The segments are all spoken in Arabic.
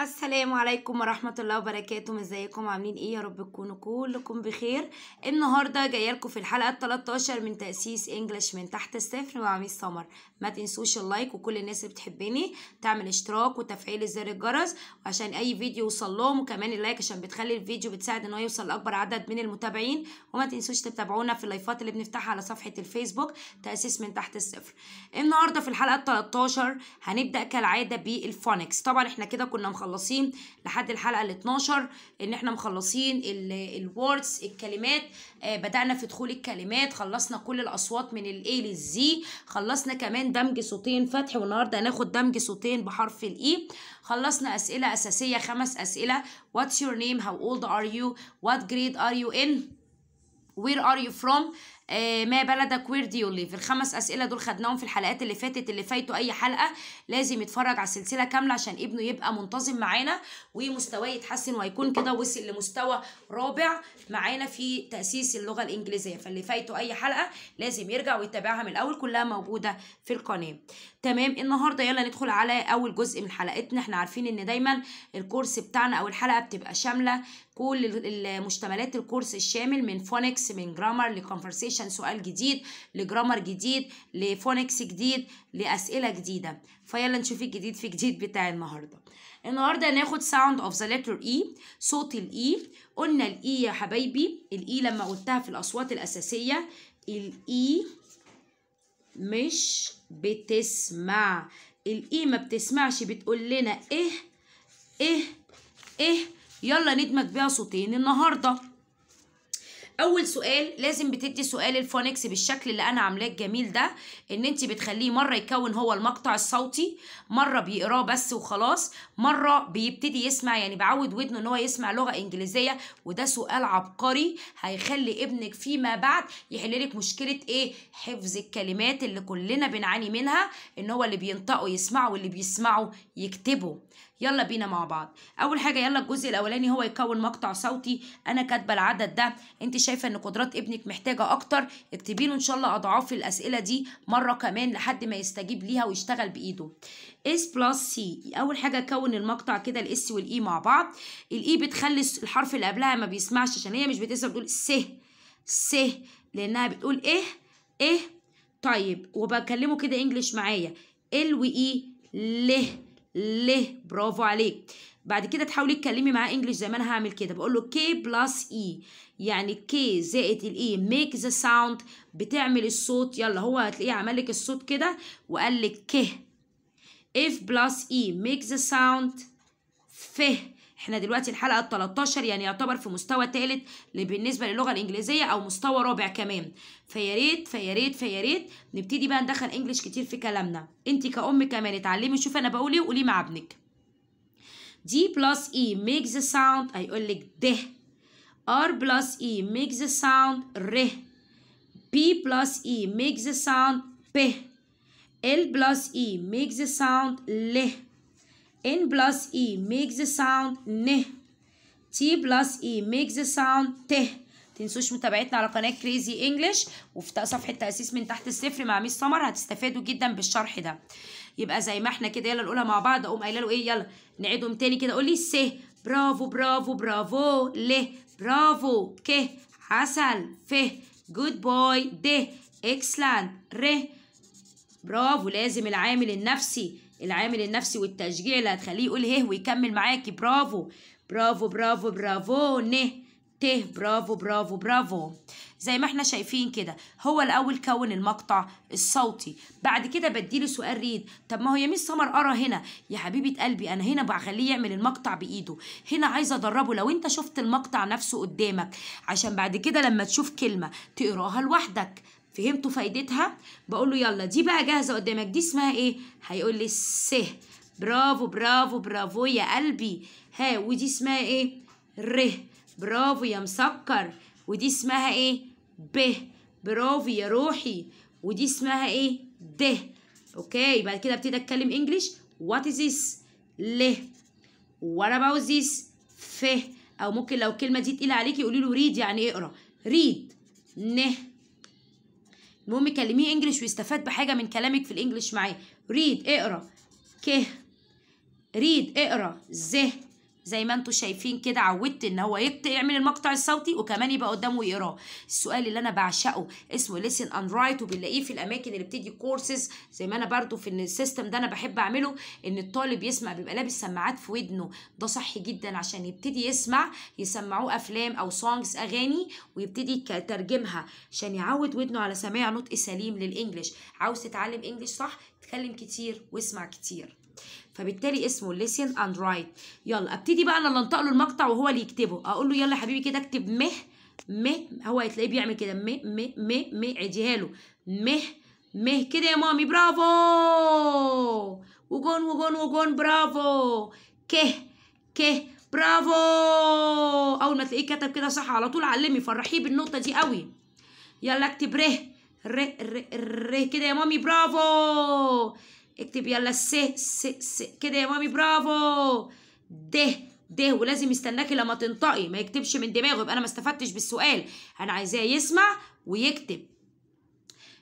السلام عليكم ورحمة الله وبركاته ازيكم عاملين ايه يا رب تكونوا كلكم بخير النهاردة جاية لكم في الحلقة 13 من تأسيس انجلش من تحت الصفر مع ميس سمر ما تنسوش اللايك وكل الناس اللي بتحبني تعمل اشتراك وتفعيل زر الجرس عشان اي فيديو يوصل لهم وكمان اللايك عشان بتخلي الفيديو بتساعد انه يوصل لاكبر عدد من المتابعين وما تنسوش تتابعونا في اللايفات اللي بنفتحها على صفحة الفيسبوك تأسيس من تحت الصفر النهاردة في الحلقة 13 هنبدأ كالعادة بالفونكس طبعا احنا كده كنا مخلصين مخلصين لحد الحلقه ال 12 ان احنا مخلصين الوردز الكلمات آه، بدانا في دخول الكلمات خلصنا كل الاصوات من الاي للزي خلصنا كمان دمج صوتين فتح والنهارده هناخد دمج صوتين بحرف الاي e. خلصنا اسئله اساسيه خمس اسئله what's your name how old are you what grade are you in where are you from آه، ما بلدك وير دي ليف الخمس اسئله دول خدناهم في الحلقات اللي فاتت اللي فايتوا اي حلقه لازم يتفرج على السلسله كامله عشان ابنه يبقى منتظم معانا ومستواه يتحسن ويكون كده وصل لمستوى رابع معانا في تاسيس اللغه الانجليزيه فاللي فايتوا اي حلقه لازم يرجع ويتابعها من الاول كلها موجوده في القناه تمام النهارده يلا ندخل على اول جزء من حلقتنا احنا عارفين ان دايما الكورس بتاعنا او الحلقه بتبقى شامله كل مشتملات الكورس الشامل من فونكس من جرامر لكونفرسيشن سيشن سؤال جديد لجرامر جديد لفونكس جديد لاسئله جديده فيلا نشوف الجديد في جديد بتاع النهارده النهارده هناخد ساوند اوف ذا لتر اي صوت الاي e. قلنا الاي e يا حبايبي الاي e لما قلتها في الاصوات الاساسيه الاي مش بتسمع الاي ما بتسمعش بتقول لنا ايه ايه ايه يلا ندمج بيها صوتين النهارده اول سؤال لازم بتدي سؤال الفونكس بالشكل اللي انا عاملاه الجميل ده ان انت بتخليه مره يكون هو المقطع الصوتي مره بيقراه بس وخلاص مره بيبتدي يسمع يعني بعود ودنه ان هو يسمع لغه انجليزيه وده سؤال عبقري هيخلي ابنك فيما بعد يحل لك مشكله ايه حفظ الكلمات اللي كلنا بنعاني منها ان هو اللي بينطقوا يسمعوا واللي بيسمعوا يكتبوا يلا بينا مع بعض اول حاجه يلا الجزء الاولاني هو يكون مقطع صوتي انا كاتبه العدد ده انت شايفه ان قدرات ابنك محتاجه اكتر اكتبي له ان شاء الله اضعاف الاسئله دي مره كمان لحد ما يستجيب ليها ويشتغل بايده اس بلس سي اول حاجه كون المقطع كده الاس والاي e مع بعض الاي e بتخلي الحرف اللي قبلها ما بيسمعش عشان هي مش بتسمع بتقول س س لانها بتقول ايه ايه طيب وبكلمه كده انجلش معايا ال واي له له برافو عليك بعد كده تحاولي تكلمي معاه انجلش زي ما انا هعمل كده بقول له كي بلس اي e، يعني كي زائد الاي ميك ذا ساوند بتعمل الصوت يلا هو هتلاقيه عمل لك الصوت كده وقال لك ك اف بلس اي ميك ذا ساوند ف احنا دلوقتي الحلقه التلاتاشر 13 يعني يعتبر في مستوى تالت بالنسبه للغه الانجليزيه او مستوى رابع كمان فيا ريت فيا ريت فيا ريت نبتدي بقى ندخل انجلش كتير في كلامنا انت كأم كمان اتعلمي شوفي انا بقول ايه وقولي مع ابنك دي بلس اي makes the ساوند هيقول لك ده ار بلس اي ميك ذا ساوند ر بي بلس اي makes the ساوند ب ال بلس اي makes the ساوند e له N plus E makes the sound N T plus E makes the sound T تنسوش متابعتنا على قناة كريزي انجلش وفي صفحة تأسيس من تحت الصفر مع ميس سمر هتستفادوا جدا بالشرح ده يبقى زي ما احنا كده يلا نقولها مع بعض اقوم قايله له ايه يلا نعيدهم تاني كده قول لي س برافو برافو برافو ل برافو ك عسل ف جود بوي د اكسلان ر برافو لازم العامل النفسي العامل النفسي والتشجيع اللي هتخليه يقول هه ويكمل معاكي برافو برافو برافو برافو نه ته برافو برافو برافو زي ما احنا شايفين كده هو الاول كون المقطع الصوتي بعد كده بديله سؤال ريد طب ما هو يا ميس سمر ارى هنا يا حبيبه قلبي انا هنا بخليه يعمل المقطع بايده هنا عايزه ادربه لو انت شفت المقطع نفسه قدامك عشان بعد كده لما تشوف كلمه تقراها لوحدك فهمتوا فائدتها بقول له يلا دي بقى جاهزه قدامك دي اسمها ايه هيقول لي س برافو برافو برافو يا قلبي ها ودي اسمها ايه ر برافو يا مسكر ودي اسمها ايه ب برافو يا روحي ودي اسمها ايه د اوكي بعد كده ابتدي اتكلم انجلش وات از ذس ل وات اباوت ذس ف او ممكن لو الكلمه دي تقيله عليكي قولي له ريد يعني اقرا ريد نه المهم كلميه انجلش ويستفاد بحاجه من كلامك في الانجلش معاه ريد اقرا ك ريد اقرا ز زي ما انتم شايفين كده عودت ان هو يعمل المقطع الصوتي وكمان يبقى قدامه يقراه السؤال اللي انا بعشقه اسمه ليسن اند رايت وبنلاقيه في الاماكن اللي بتدي كورسز زي ما انا برده في السيستم ده انا بحب اعمله ان الطالب يسمع بيبقى لابس سماعات في ودنه ده صح جدا عشان يبتدي يسمع يسمعوه افلام او سونجز اغاني ويبتدي يترجمها عشان يعود ودنه على سماع نطق سليم للانجليش عاوز تتعلم انجليش صح اتكلم كتير واسمع كتير فبالتالي اسمه listen and write يلا ابتدي بقى انا اللي انطق له المقطع وهو اللي يكتبه اقول له يلا يا حبيبي كده اكتب مه مه هو هتلاقيه بيعمل كده مه مه مه م عديها له مه مه كده يا مامي برافو وجون وجون وجون برافو كه كه برافو اول ما تلاقيه كتب كده صح على طول علمي فرحيه بالنقطه دي قوي يلا اكتب ره ره ره, ره كده يا مامي برافو اكتب يلا س س س كده يا مامي برافو د د ولازم يستناكي لما تنطقي ما يكتبش من دماغه يبقى انا ما استفدتش بالسؤال انا عايزاه يسمع ويكتب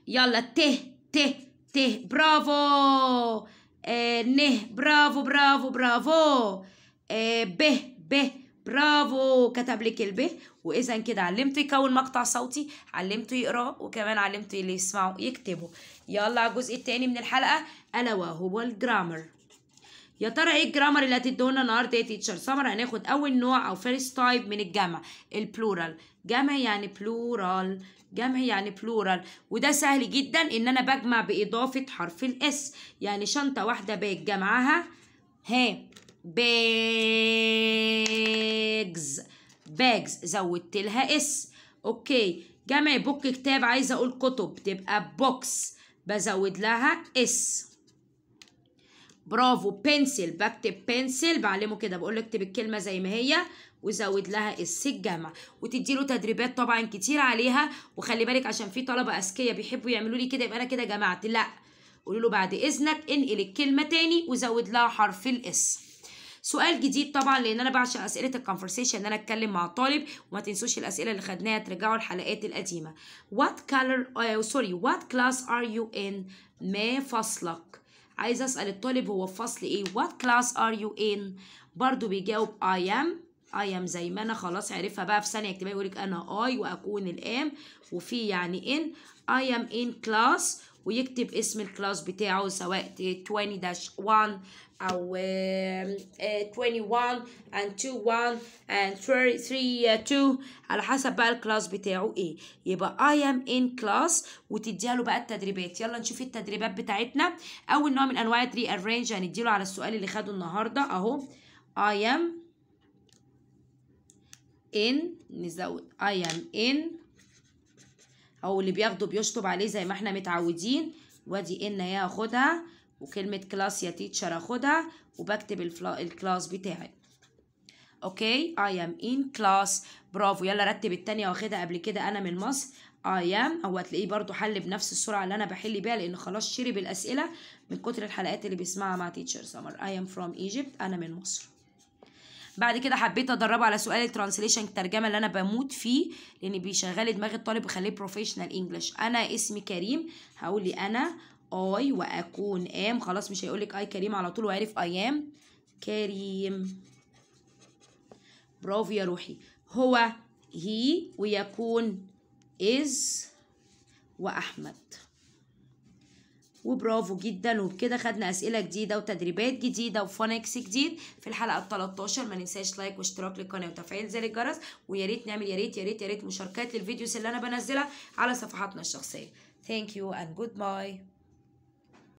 يلا ت ت ت برافو آه برافو برافو برافو آه ب ب برافو كتب لك الب واذا كده علمته يكون مقطع صوتي علمته يقراه وكمان علمته اللي يسمعه يكتبه يلا على الجزء الثاني من الحلقه الا وهو الجرامر يا ترى ايه الجرامر اللي هتدونا النهارده يا تيتشر سمر هناخد اول نوع او فيرست تايب من الجمع البلورال جمع يعني بلورال جمع يعني بلورال وده سهل جدا ان انا بجمع باضافه حرف الاس يعني شنطه واحده باجي جمعها ها بيجز باجز زودت لها اس اوكي جمع بوك كتاب عايز اقول كتب تبقى بوكس بزود لها اس برافو بنسل بكتب بنسل بعلمه كده بقول له اكتب الكلمه زي ما هي وزود لها اس الجمع وتدي له تدريبات طبعا كتير عليها وخلي بالك عشان في طلبه اذكياء بيحبوا يعملوا لي كده يبقى انا كده جمعت لا قولوا له بعد اذنك انقل الكلمه تاني وزود لها حرف الاس سؤال جديد طبعا لان انا بعشق اسئله الكونفرسيشن ان انا اتكلم مع الطالب وما تنسوش الاسئله اللي خدناها ترجعوا الحلقات القديمه وات كلر سوري وات كلاس ار يو ان ما فصلك عايز اسال الطالب هو في فصل ايه وات كلاس ار يو ان برده بيجاوب اي ام اي ام زي ما انا خلاص عرفها بقى في ثانيه اكتبها يقول لك انا اي واكون الام وفي يعني ان اي ام ان كلاس ويكتب اسم الكلاس بتاعه سواء 20-1 أو 21 آه، and 21 and 32 على حسب بقى الكلاس بتاعه ايه يبقى I am in class وتديله بقى التدريبات يلا نشوف التدريبات بتاعتنا أول نوع من أنواع 3 arrange هنديله على السؤال اللي خده النهاردة أهو I am in نزود I am in او اللي بياخده بيشطب عليه زي ما احنا متعودين وادي ان هاخدها وكلمة كلاس يا تيتشر هاخدها وبكتب الكلاس بتاعي اوكي اي ام ان كلاس برافو يلا رتب التانية واخدها قبل كده انا من مصر اي ام هو هتلاقيه برضو حل بنفس السرعه اللي انا بحل بيها لان خلاص شرب الاسئله من كتر الحلقات اللي بيسمعها مع تيتشر سمر اي ام فروم ايجيبت انا من مصر بعد كده حبيت ادربه على سؤال الترانسليشن الترجمه اللي انا بموت فيه لان بيشغل دماغ الطالب ويخليه بروفيشنال انجلش انا اسمي كريم هقول لي انا اي واكون ام خلاص مش هيقول لك اي كريم على طول وعارف اي ام كريم برافو يا روحي هو هي ويكون از واحمد وبرافو جدا وبكده خدنا اسئله جديده وتدريبات جديده وفونكس جديد في الحلقه 13 ما ننساش لايك واشتراك للقناه وتفعيل زر الجرس ويا ريت نعمل يا ريت يا ريت يا ريت مشاركات للفيديوز اللي انا بنزلها على صفحاتنا الشخصيه ثانك يو اند جود باي